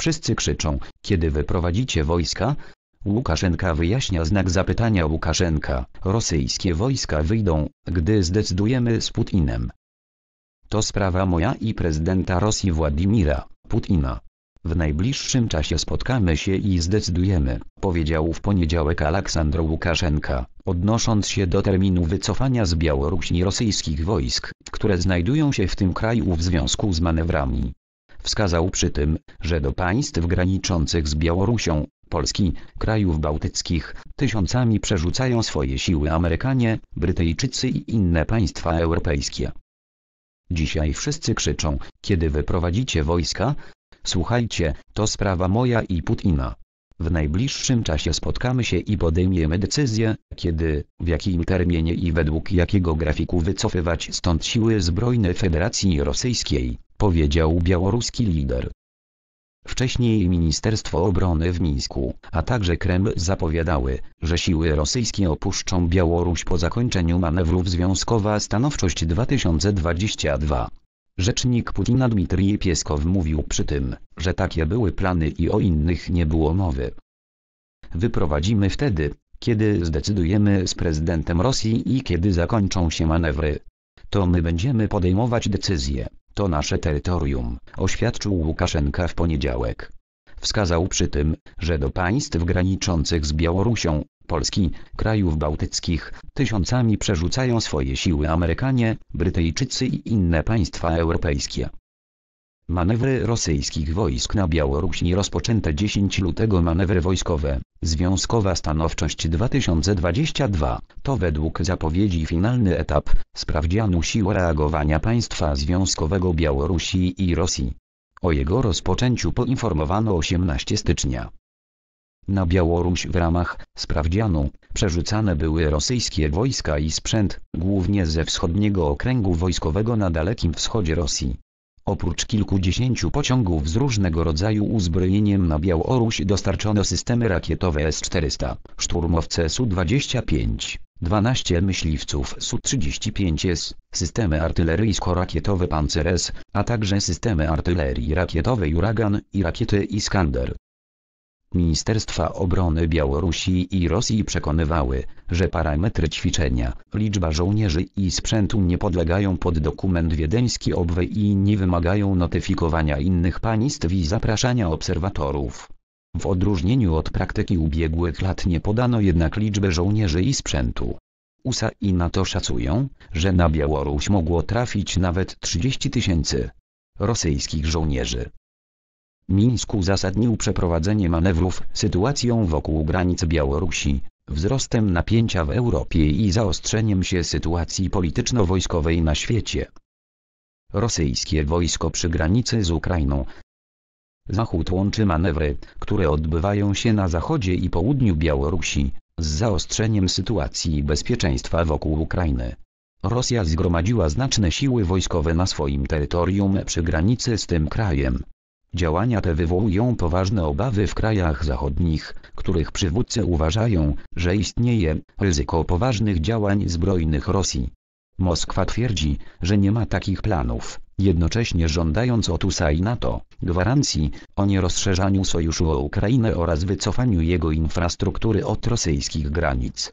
Wszyscy krzyczą, kiedy wyprowadzicie wojska? Łukaszenka wyjaśnia znak zapytania Łukaszenka, rosyjskie wojska wyjdą, gdy zdecydujemy z Putinem. To sprawa moja i prezydenta Rosji Władimira Putina. W najbliższym czasie spotkamy się i zdecydujemy, powiedział w poniedziałek Aleksandr Łukaszenka, odnosząc się do terminu wycofania z Białorusi rosyjskich wojsk, które znajdują się w tym kraju w związku z manewrami Wskazał przy tym, że do państw graniczących z Białorusią, Polski, krajów bałtyckich, tysiącami przerzucają swoje siły Amerykanie, Brytyjczycy i inne państwa europejskie. Dzisiaj wszyscy krzyczą, kiedy wyprowadzicie wojska? Słuchajcie, to sprawa moja i Putina. W najbliższym czasie spotkamy się i podejmiemy decyzję, kiedy, w jakim terminie i według jakiego grafiku wycofywać stąd siły zbrojne Federacji Rosyjskiej powiedział białoruski lider. Wcześniej Ministerstwo Obrony w Mińsku, a także Kreml zapowiadały, że siły rosyjskie opuszczą Białoruś po zakończeniu manewrów Związkowa Stanowczość 2022. Rzecznik Putina Dmitrij Pieskow mówił przy tym, że takie były plany i o innych nie było mowy. Wyprowadzimy wtedy, kiedy zdecydujemy z prezydentem Rosji i kiedy zakończą się manewry. To my będziemy podejmować decyzje. To nasze terytorium, oświadczył Łukaszenka w poniedziałek. Wskazał przy tym, że do państw graniczących z Białorusią, Polski, krajów bałtyckich, tysiącami przerzucają swoje siły Amerykanie, Brytyjczycy i inne państwa europejskie. Manewry rosyjskich wojsk na Białorusi rozpoczęte 10 lutego manewry wojskowe, Związkowa Stanowczość 2022, to według zapowiedzi finalny etap sprawdzianu sił reagowania państwa związkowego Białorusi i Rosji. O jego rozpoczęciu poinformowano 18 stycznia. Na Białoruś w ramach sprawdzianu przerzucane były rosyjskie wojska i sprzęt, głównie ze wschodniego okręgu wojskowego na Dalekim Wschodzie Rosji. Oprócz kilkudziesięciu pociągów z różnego rodzaju uzbrojeniem na Białoruś dostarczono systemy rakietowe S-400, szturmowce Su-25, 12 myśliwców Su-35S, systemy artyleryjsko-rakietowe Pancer S, a także systemy artylerii rakietowej Uragan i rakiety Iskander. Ministerstwa Obrony Białorusi i Rosji przekonywały, że parametry ćwiczenia, liczba żołnierzy i sprzętu nie podlegają pod dokument wiedeński obwe i nie wymagają notyfikowania innych państw i zapraszania obserwatorów. W odróżnieniu od praktyki ubiegłych lat nie podano jednak liczby żołnierzy i sprzętu. USA i NATO szacują, że na Białoruś mogło trafić nawet 30 tysięcy rosyjskich żołnierzy. Mińsk uzasadnił przeprowadzenie manewrów sytuacją wokół granic Białorusi, wzrostem napięcia w Europie i zaostrzeniem się sytuacji polityczno-wojskowej na świecie. Rosyjskie wojsko przy granicy z Ukrainą. Zachód łączy manewry, które odbywają się na zachodzie i południu Białorusi, z zaostrzeniem sytuacji bezpieczeństwa wokół Ukrainy. Rosja zgromadziła znaczne siły wojskowe na swoim terytorium przy granicy z tym krajem, Działania te wywołują poważne obawy w krajach zachodnich, których przywódcy uważają, że istnieje ryzyko poważnych działań zbrojnych Rosji. Moskwa twierdzi, że nie ma takich planów, jednocześnie żądając od USA i NATO gwarancji o nierozszerzaniu sojuszu o Ukrainę oraz wycofaniu jego infrastruktury od rosyjskich granic.